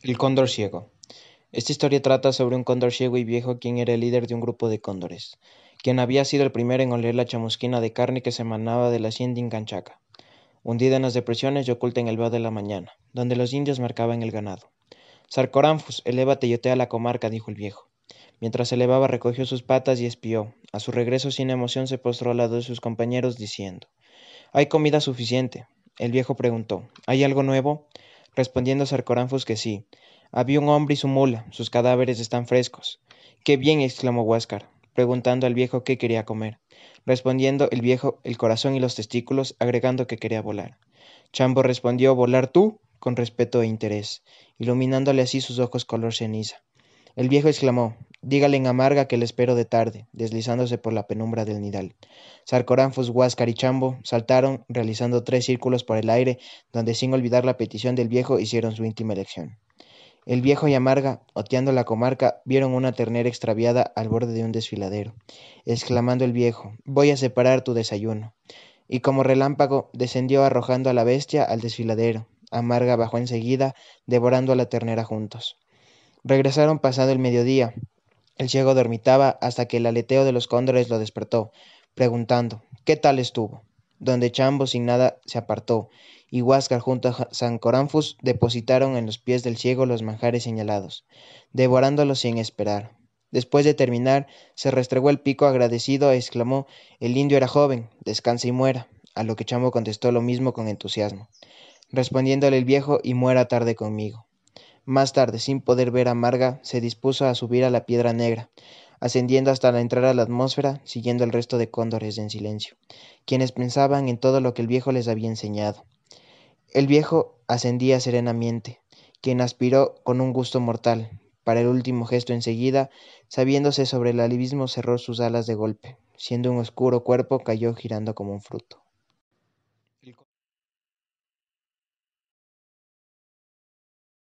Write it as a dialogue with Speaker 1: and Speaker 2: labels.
Speaker 1: El cóndor ciego. Esta historia trata sobre un cóndor ciego y viejo quien era el líder de un grupo de cóndores, quien había sido el primero en oler la chamusquina de carne que se emanaba de la hacienda Incanchaca, hundida en las depresiones y oculta en el valle de la mañana, donde los indios marcaban el ganado. Sarcoranfus, elévate y otea la comarca, dijo el viejo. Mientras se elevaba recogió sus patas y espió. A su regreso sin emoción se postró al lado de sus compañeros diciendo Hay comida suficiente. El viejo preguntó ¿Hay algo nuevo? respondiendo Sarcoranfus que sí. Había un hombre y su mula, sus cadáveres están frescos. Qué bien, exclamó Huáscar, preguntando al viejo qué quería comer. Respondiendo el viejo el corazón y los testículos, agregando que quería volar. Chambo respondió volar tú con respeto e interés, iluminándole así sus ojos color ceniza. El viejo exclamó Dígale en amarga que le espero de tarde, deslizándose por la penumbra del nidal. Sarcoranfos, Huáscar y Chambo saltaron, realizando tres círculos por el aire, donde sin olvidar la petición del viejo hicieron su íntima elección. El viejo y amarga, oteando la comarca, vieron una ternera extraviada al borde de un desfiladero, exclamando el viejo, voy a separar tu desayuno. Y como relámpago, descendió arrojando a la bestia al desfiladero. Amarga bajó enseguida, devorando a la ternera juntos. Regresaron pasado el mediodía, el ciego dormitaba hasta que el aleteo de los cóndores lo despertó, preguntando ¿Qué tal estuvo? Donde Chambo sin nada se apartó, y Huáscar junto a San Coranfus depositaron en los pies del ciego los manjares señalados, devorándolos sin esperar. Después de terminar, se restregó el pico agradecido e exclamó El indio era joven, descansa y muera, a lo que Chambo contestó lo mismo con entusiasmo, respondiéndole el viejo y muera tarde conmigo. Más tarde, sin poder ver a Marga, se dispuso a subir a la Piedra Negra, ascendiendo hasta la entrada a la atmósfera, siguiendo el resto de cóndores en silencio, quienes pensaban en todo lo que el viejo les había enseñado. El viejo ascendía serenamente, quien aspiró con un gusto mortal. Para el último gesto enseguida, sabiéndose sobre el alivismo, cerró sus alas de golpe, siendo un oscuro cuerpo cayó girando como un fruto.